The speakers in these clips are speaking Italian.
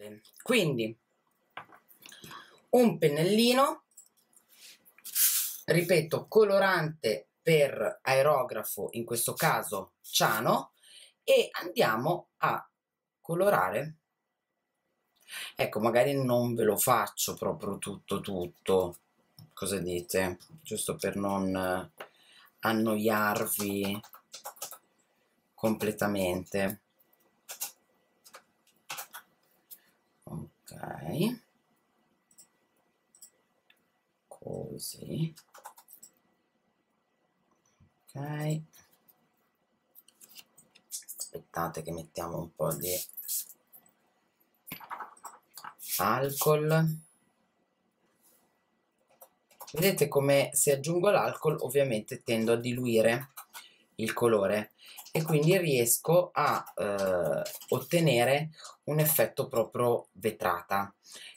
pelle. Quindi un pennellino, ripeto, colorante per aerografo, in questo caso ciano, e andiamo a colorare. Ecco, magari non ve lo faccio proprio tutto tutto. Cosa dite? Giusto per non eh, annoiarvi completamente. ok così ok aspettate che mettiamo un po' di alcol vedete come se aggiungo l'alcol ovviamente tendo a diluire il colore e quindi riesco a eh, ottenere un effetto proprio vetrata.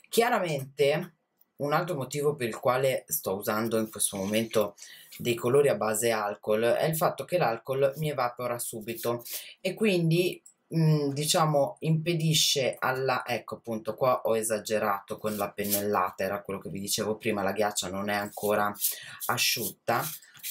Chiaramente un altro motivo per il quale sto usando in questo momento dei colori a base alcol è il fatto che l'alcol mi evapora subito e quindi mm, diciamo impedisce alla ecco appunto qua ho esagerato con la pennellata era quello che vi dicevo prima la ghiaccia non è ancora asciutta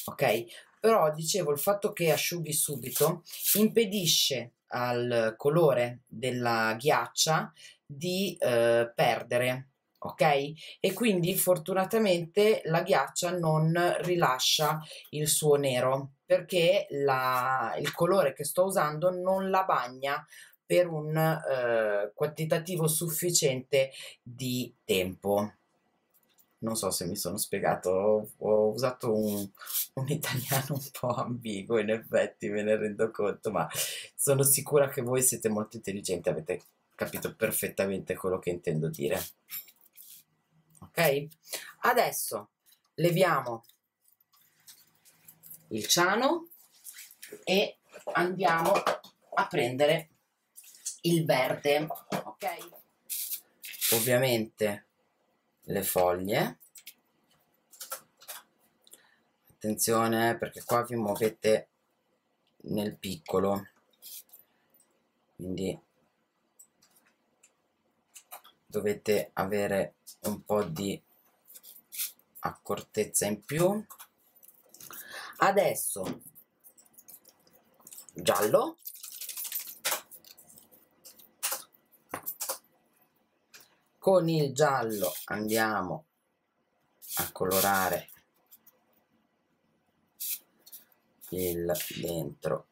ok però dicevo il fatto che asciughi subito impedisce al colore della ghiaccia di eh, perdere ok e quindi fortunatamente la ghiaccia non rilascia il suo nero perché la, il colore che sto usando non la bagna per un eh, quantitativo sufficiente di tempo non so se mi sono spiegato, ho usato un, un, italiano un po' ambiguo, in effetti me ne rendo conto, ma sono sicura che voi siete molto intelligenti, avete capito perfettamente quello che intendo dire. Ok? Adesso leviamo il ciano e andiamo a prendere il verde, ok? Ovviamente le foglie attenzione perché qua vi muovete nel piccolo quindi dovete avere un po' di accortezza in più adesso giallo con il giallo andiamo a colorare il dentro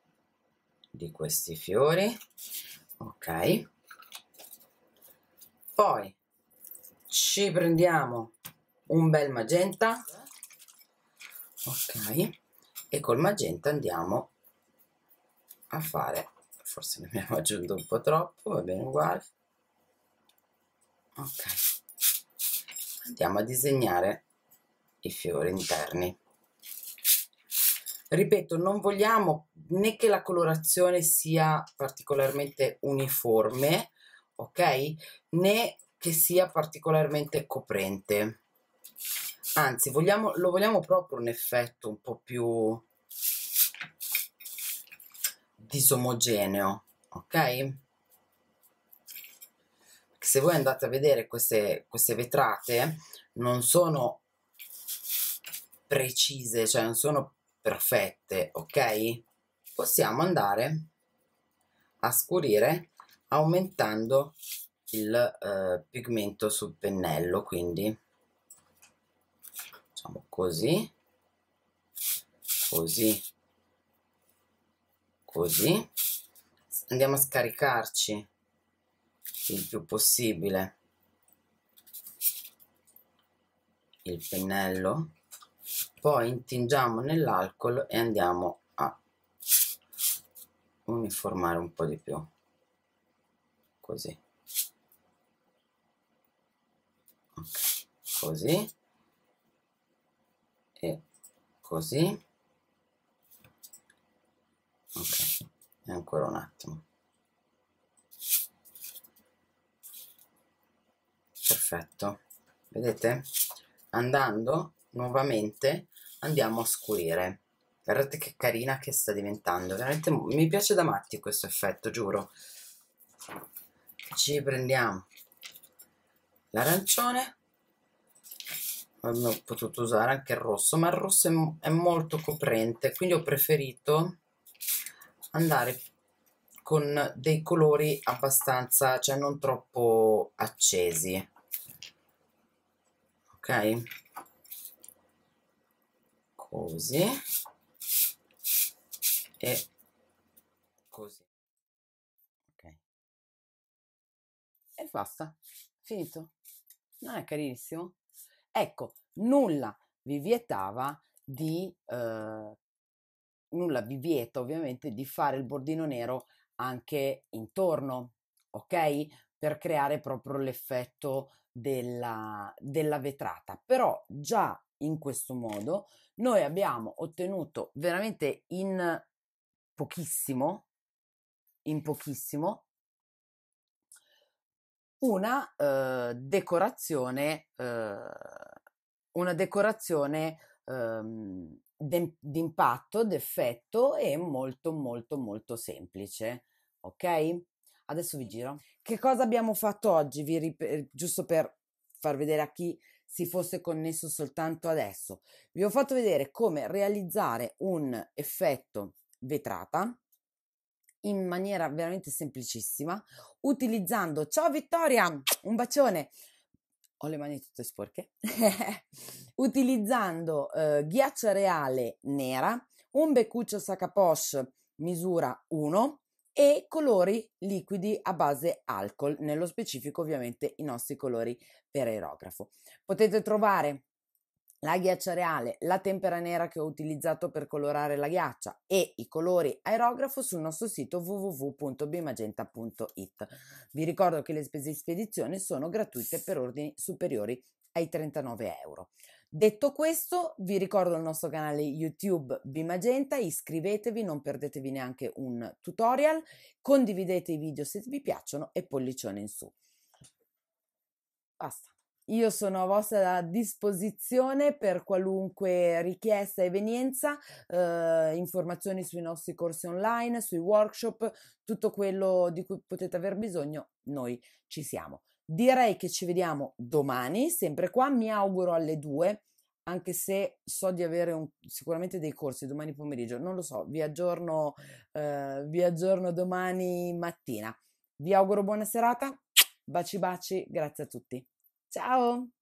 di questi fiori ok poi ci prendiamo un bel magenta ok e col magenta andiamo a fare forse ne abbiamo aggiunto un po' troppo va bene uguale ok andiamo a disegnare i fiori interni ripeto non vogliamo né che la colorazione sia particolarmente uniforme ok né che sia particolarmente coprente anzi vogliamo, lo vogliamo proprio un effetto un po' più disomogeneo ok se voi andate a vedere queste, queste vetrate non sono precise, cioè non sono perfette, ok? Possiamo andare a scurire aumentando il eh, pigmento sul pennello, quindi facciamo così, così, così, andiamo a scaricarci il più possibile il pennello poi intingiamo nell'alcol e andiamo a uniformare un po' di più così okay. così e così ok e ancora un attimo perfetto vedete andando nuovamente andiamo a scurire guardate che carina che sta diventando veramente mi piace da matti questo effetto giuro ci prendiamo l'arancione ho potuto usare anche il rosso ma il rosso è, è molto coprente quindi ho preferito andare con dei colori abbastanza cioè non troppo accesi così e così ok e basta finito non è carissimo ecco nulla vi vietava di eh, nulla vi vieta ovviamente di fare il bordino nero anche intorno ok per creare proprio l'effetto della, della vetrata. Però già in questo modo noi abbiamo ottenuto veramente in pochissimo, in pochissimo, una eh, decorazione, eh, una decorazione eh, d'impatto, d'effetto e molto molto molto semplice, ok? Adesso vi giro. Che cosa abbiamo fatto oggi? Vi rip- eh, giusto per far vedere a chi si fosse connesso soltanto adesso. Vi ho fatto vedere come realizzare un effetto vetrata in maniera veramente semplicissima utilizzando ciao Vittoria, un bacione. Ho le mani tutte sporche. utilizzando eh, ghiaccia reale nera, un beccuccio poche misura 1 e colori liquidi a base alcol, nello specifico ovviamente i nostri colori per aerografo. Potete trovare la ghiaccia reale, la tempera nera che ho utilizzato per colorare la ghiaccia e i colori aerografo sul nostro sito www.bimagenta.it. Vi ricordo che le spese di spedizione sono gratuite per ordini superiori ai 39 euro. Detto questo, vi ricordo il nostro canale YouTube Bimagenta, iscrivetevi, non perdetevi neanche un tutorial, condividete i video se vi piacciono e pollicione in su. Basta. Io sono a vostra disposizione per qualunque richiesta e venienza, eh, informazioni sui nostri corsi online, sui workshop, tutto quello di cui potete aver bisogno, noi ci siamo. Direi che ci vediamo domani, sempre qua, mi auguro alle 2, anche se so di avere un, sicuramente dei corsi domani pomeriggio, non lo so, vi aggiorno, eh, vi aggiorno domani mattina. Vi auguro buona serata, baci baci, grazie a tutti. Ciao!